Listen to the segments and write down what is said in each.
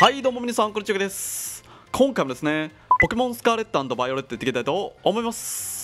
はいどうも皆さんこんにちはです今回もですねポケモンスカーレットバイオレットやっていきたいと思います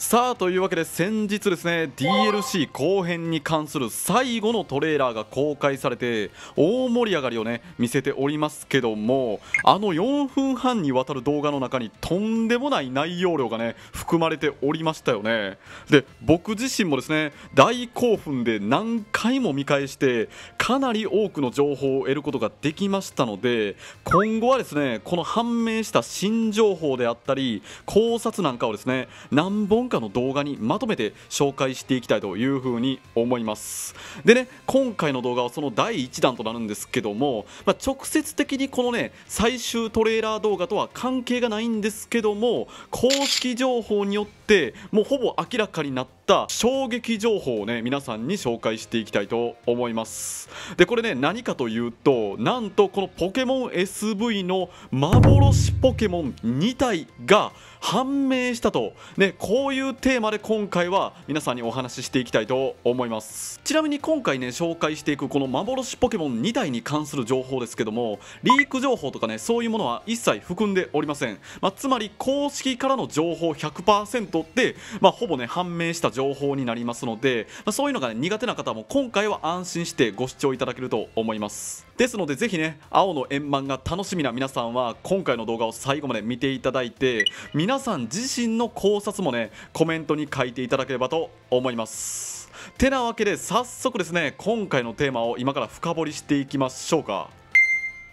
さあというわけで先日ですね DLC 後編に関する最後のトレーラーが公開されて大盛り上がりをね見せておりますけどもあの4分半にわたる動画の中にとんでもない内容量がね含まれておりましたよねで僕自身もですね大興奮で何回も見返してかなり多くの情報を得ることができましたので今後はですねこの判明した新情報であったり考察なんかをですね何本回の動画にまとめて紹介していきたいというふうに思いますでね今回の動画はその第1弾となるんですけども、まあ、直接的にこのね最終トレーラー動画とは関係がないんですけども公式情報によってもうほぼ明らかになった衝撃情報をね皆さんに紹介していきたいと思いますでこれね何かというとなんとこのポケモン SV の幻ポケモン2体が判明したと、ね、こういうテーマで今回は皆さんにお話ししていきたいと思いますちなみに今回ね紹介していくこの幻ポケモン2体に関する情報ですけどもリーク情報とかねそういうものは一切含んでおりません、まあ、つまり公式からの情報100%って、まあ、ほぼね判明した情報になりますので、まあ、そういうのが、ね、苦手な方も今回は安心してご視聴いただけると思いますですのでぜひね青の円満が楽しみな皆さんは今回の動画を最後まで見ていただいて皆皆さん自身の考察もねコメントに書いていただければと思いますてなわけで早速ですね今回のテーマを今から深掘りしていきましょうか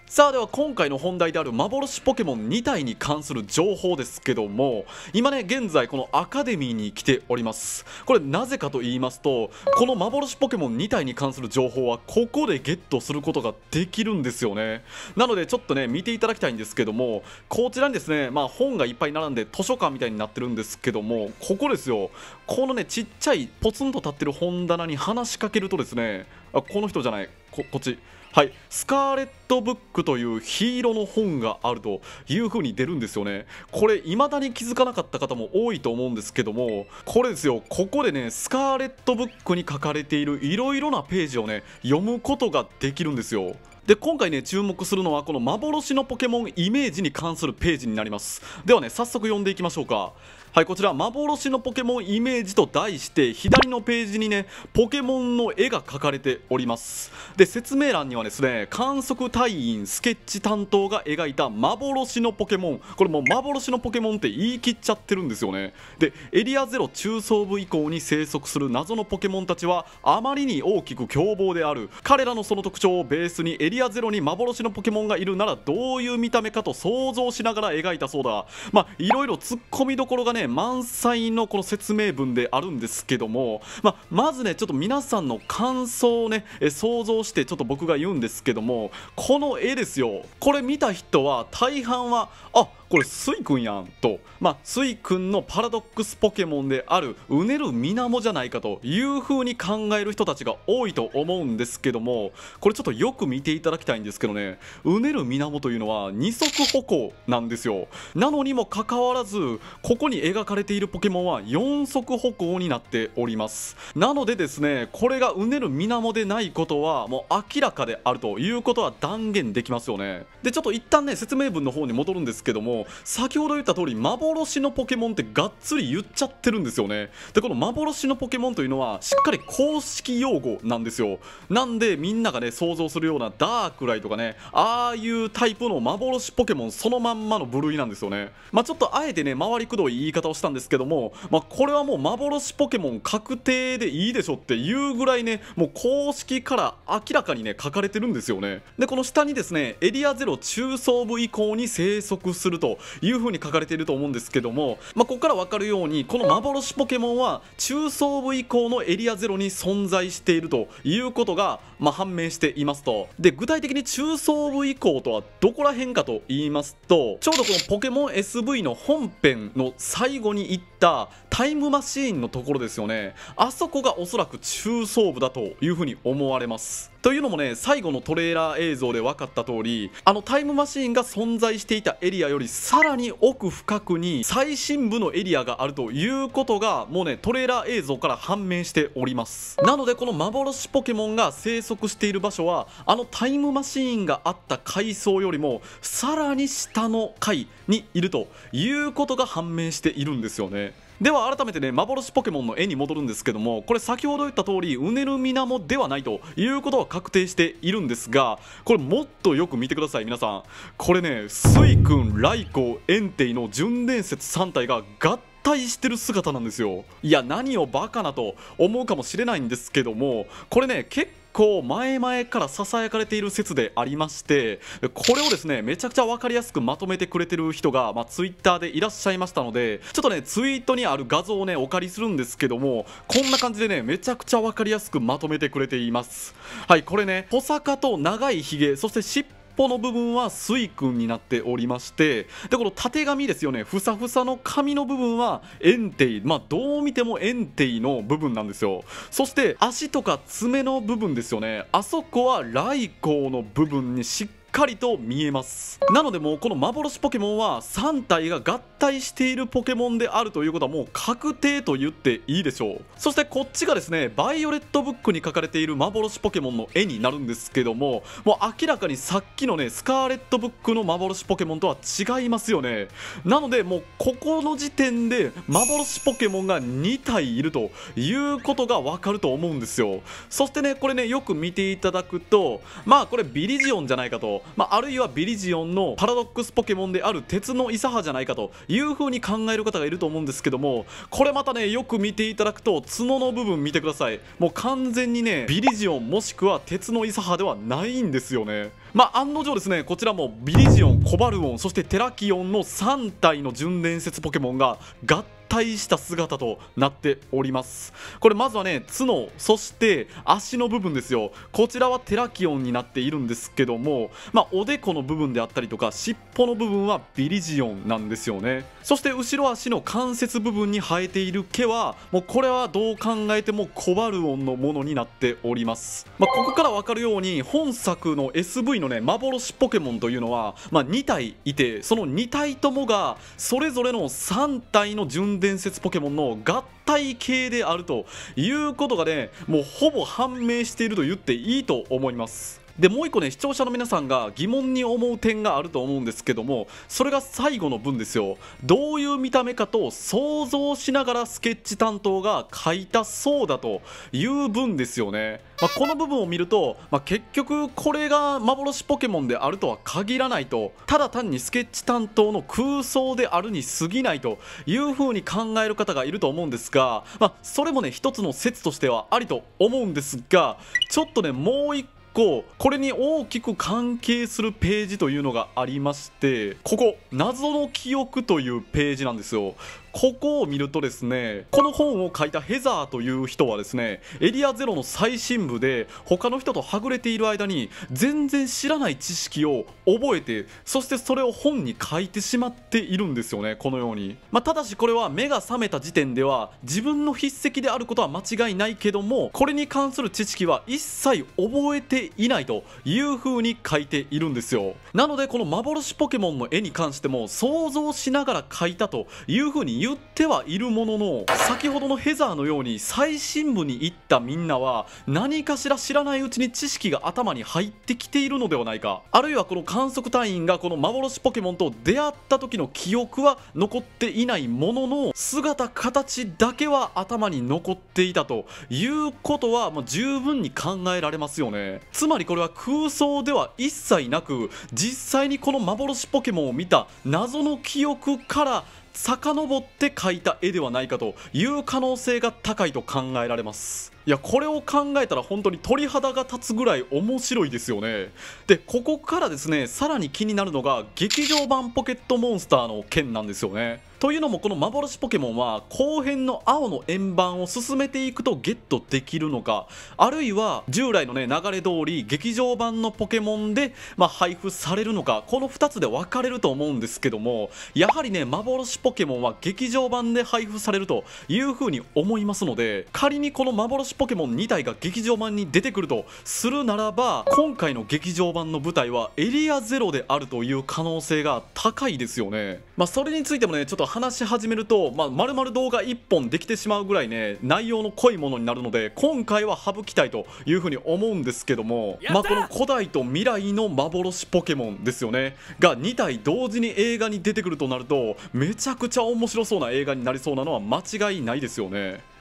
さあでは今回の本題である幻ポケモン2体に関する情報ですけども今ね現在このアカデミーに来ておりますこれなぜかと言いますとこの幻ポケモン2体に関する情報はここでゲットすることができるんですよねなのでちょっとね見ていただきたいんですけどもこちらにですねまあ本がいっぱい並んで図書館みたいになってるんですけどもここですよこのねちっちゃいポツンと立ってる本棚に話しかけるとですねあこの人じゃないここっちはい、スカーレットブックという黄色の本があるという風に出るんですよね。これ、未だに気づかなかった方も多いと思うんですけども、これですよ、ここでね、スカーレットブックに書かれているいろいろなページをね、読むことができるんですよ。で今回ね注目するのはこの幻のポケモンイメージに関するページになりますではね早速読んでいきましょうかはいこちら幻のポケモンイメージと題して左のページにねポケモンの絵が描かれておりますで説明欄にはですね観測隊員スケッチ担当が描いた幻のポケモンこれもう幻のポケモンって言い切っちゃってるんですよねでエリアゼロ中層部以降に生息する謎のポケモンたちはあまりに大きく凶暴である彼らのその特徴をベースにエリアゼロに幻のポケモンがいるならどういう見た目かと想像しながら描いたそうだまあいろいろツッコミどころがね満載のこの説明文であるんですけども、まあ、まずねちょっと皆さんの感想をね想像してちょっと僕が言うんですけどもこの絵ですよこれ見た人は大半はあこれスイ君やんと、まあ、スイ君のパラドックスポケモンであるうねる水面じゃないかという風に考える人たちが多いと思うんですけどもこれちょっとよく見ていただきたいんですけどねうねる水面というのは二足歩行なんですよなのにもかかわらずここに描かれているポケモンは四足歩行になっておりますなのでですねこれがうねる水面でないことはもう明らかであるということは断言できますよねでちょっと一旦ね説明文の方に戻るんですけども先ほど言った通り幻のポケモンってがっつり言っちゃってるんですよねでこの幻のポケモンというのはしっかり公式用語なんですよなんでみんながね想像するようなダークライとかねああいうタイプの幻ポケモンそのまんまの部類なんですよねまあ、ちょっとあえてね回りくどい言い方をしたんですけども、まあ、これはもう幻ポケモン確定でいいでしょっていうぐらいねもう公式から明らかにね書かれてるんですよねでこの下にですねエリアゼロ中層部以降に生息するとというふうに書かれていると思うんですけども、まあ、ここから分かるようにこの幻ポケモンは中層部以降のエリアゼロに存在しているということが、まあ、判明していますとで具体的に中層部以降とはどこら辺かと言いますとちょうどこのポケモン SV の本編の最後に行ったタイムマシーンのところですよねあそこがおそらく中層部だというふうに思われますというのもね最後のトレーラー映像で分かった通りあのタイムマシーンが存在していたエリアよりさらに奥深くに最深部のエリアがあるということがもうねトレーラー映像から判明しておりますなのでこの幻ポケモンが生息している場所はあのタイムマシーンがあった階層よりもさらに下の階にいるということが判明しているんですよねでは改めてね幻ポケモンの絵に戻るんですけどもこれ先ほど言った通りうねる水面ではないということは確定しているんですがこれもっとよく見てください皆さんこれねスイくんライコエンテイの純伝説3体が合体してる姿なんですよいや何をバカなと思うかもしれないんですけどもこれね結構前々から囁かれている説でありましてこれをですねめちゃくちゃ分かりやすくまとめてくれてる人が、まあ、ツイッターでいらっしゃいましたのでちょっとねツイートにある画像をねお借りするんですけどもこんな感じでねめちゃくちゃ分かりやすくまとめてくれていますはいこれね穂坂と長いひげそして尻ぽの部分はスイんになっておりましてでこの縦みですよねふさふさの紙の部分はエンテイまあどう見てもエンテイの部分なんですよそして足とか爪の部分ですよねあそこはライコーの部分にしっかりと見えますなのでもうこの幻ポケモンは3体が合体しているポケモンであるということはもう確定と言っていいでしょうそしてこっちがですねバイオレットブックに書かれている幻ポケモンの絵になるんですけどももう明らかにさっきのねスカーレットブックの幻ポケモンとは違いますよねなのでもうここの時点で幻ポケモンが2体いるということがわかると思うんですよそしてねこれねよく見ていただくとまあこれビリジオンじゃないかとまあ、あるいはビリジオンのパラドックスポケモンである鉄のイサハじゃないかという風に考える方がいると思うんですけどもこれまたねよく見ていただくと角の部分見てくださいもう完全にねビリジオンもしくは鉄のイサハではないんですよねまあ、案の定ですねこちらもビリジオンコバルオンそしてテラキオンの3体の純伝説ポケモンが合大した姿となっておりますこれまずはね角そして足の部分ですよこちらはテラキオンになっているんですけどもまあ、おでこの部分であったりとか尻尾の部分はビリジオンなんですよねそして後ろ足の関節部分に生えている毛はもうこれはどう考えてもコバルオンのものになっております、まあ、ここから分かるように本作の SV のね幻ポケモンというのは、まあ、2体いてその2体ともがそれぞれの3体の順伝説ポケモンの合体系であるということがねもうほぼ判明していると言っていいと思いますでもう1個ね視聴者の皆さんが疑問に思う点があると思うんですけどもそれが最後の分ですよどういう見た目かと想像しながらスケッチ担当が書いたそうだという分ですよね、まあ、この部分を見ると、まあ、結局これが幻ポケモンであるとは限らないとただ単にスケッチ担当の空想であるに過ぎないという風に考える方がいると思うんですが、まあ、それもね一つの説としてはありと思うんですがちょっとねもう一個これに大きく関係するページというのがありましてここ謎の記憶というページなんですよここを見るとですねこの本を書いたヘザーという人はですねエリアゼロの最深部で他の人とはぐれている間に全然知らない知識を覚えてそしてそれを本に書いてしまっているんですよねこのように、まあ、ただしこれは目が覚めた時点では自分の筆跡であることは間違いないけどもこれに関する知識は一切覚えていないという風に書いているんですよなのでこの幻ポケモンの絵に関しても想像しながら描いたという風に言言ってはいるものの先ほどのヘザーのように最深部に行ったみんなは何かしら知らないうちに知識が頭に入ってきているのではないかあるいはこの観測隊員がこの幻ポケモンと出会った時の記憶は残っていないものの姿形だけは頭に残っていたということはもう十分に考えられますよねつまりこれは空想では一切なく実際にこの幻ポケモンを見た謎の記憶から遡って描いた絵ではないかという可能性が高いと考えられますいやこれを考えたら本当に鳥肌が立つぐらい面白いですよねでここからですねさらに気になるのが劇場版ポケットモンスターの件なんですよねというのもこの幻ポケモンは後編の青の円盤を進めていくとゲットできるのかあるいは従来のね流れ通り劇場版のポケモンで、ま配布されるのかこの2つで分かれると思うんですけどもやはりね幻ポケモンは劇場版で配布されるというふうに思いますので仮にこの幻ポケモン2体が劇場版に出てくるとするならば今回の劇場版の舞台はエリアゼロであるという可能性が高いですよね。まあ、それについてもねちょっと話し始めると、まるまる動画1本できてしまうぐらいね内容の濃いものになるので今回は省きたいというふうに思うんですけども、まあ、この古代と未来の幻ポケモンですよねが2体同時に映画に出てくるとなるとめちゃくちゃ面白そうな映画になりそうなのは間違いないですよね。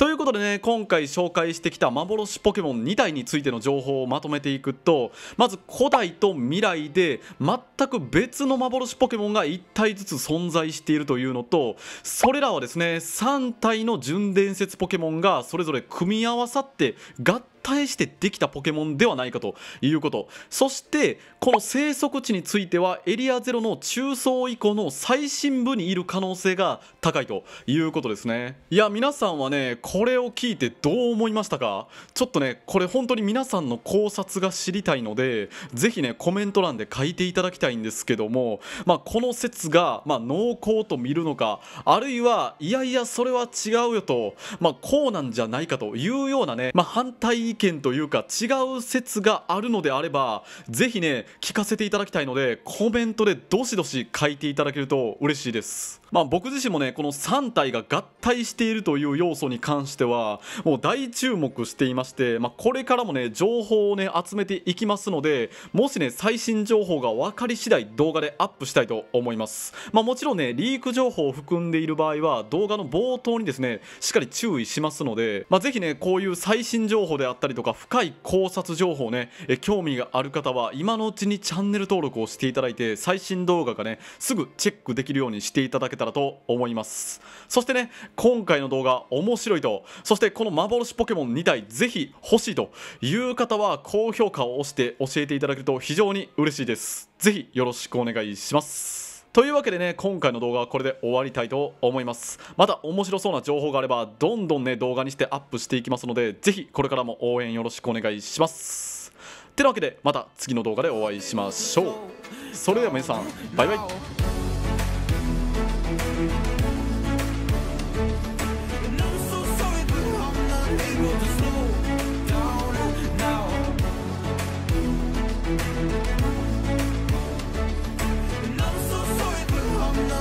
ということでね今回紹介してきた幻ポケモン2体についての情報をまとめていくとまず古代と未来で全く別の幻ポケモンが1体ずつ存在しているというのとそれらはですね3体の純伝説ポケモンがそれぞれ組み合わさって合対してできたポケモンではないかということそしてこの生息地についてはエリア0の中層以降の最深部にいる可能性が高いということですねいや皆さんはねこれを聞いてどう思いましたかちょっとねこれ本当に皆さんの考察が知りたいので是非ねコメント欄で書いていただきたいんですけども、まあ、この説が、まあ、濃厚と見るのかあるいはいやいやそれは違うよと、まあ、こうなんじゃないかというようなね、まあ、反対意見というか違う説があるのであればぜひね聞かせていただきたいのでコメントでどしどし書いていただけると嬉しいですまあ僕自身もねこの3体が合体しているという要素に関してはもう大注目していまして、まあ、これからもね情報をね集めていきますのでもしね最新情報が分かり次第動画でアップしたいと思いますまあもちろんねリーク情報を含んでいる場合は動画の冒頭にですねしっかり注意しますので、まあ、ぜひねこういう最新情報であっったりとか深い考察情報ね、え興味がある方は今のうちにチャンネル登録をしていただいて最新動画がねすぐチェックできるようにしていただけたらと思いますそしてね今回の動画面白いとそしてこの幻ポケモン2体ぜひ欲しいという方は高評価を押して教えていただけると非常に嬉しいですぜひよろしくお願いしますというわけでね今回の動画はこれで終わりたいと思いますまた面白そうな情報があればどんどんね動画にしてアップしていきますのでぜひこれからも応援よろしくお願いしますてなわけでまた次の動画でお会いしましょうそれでは皆さんバイバイ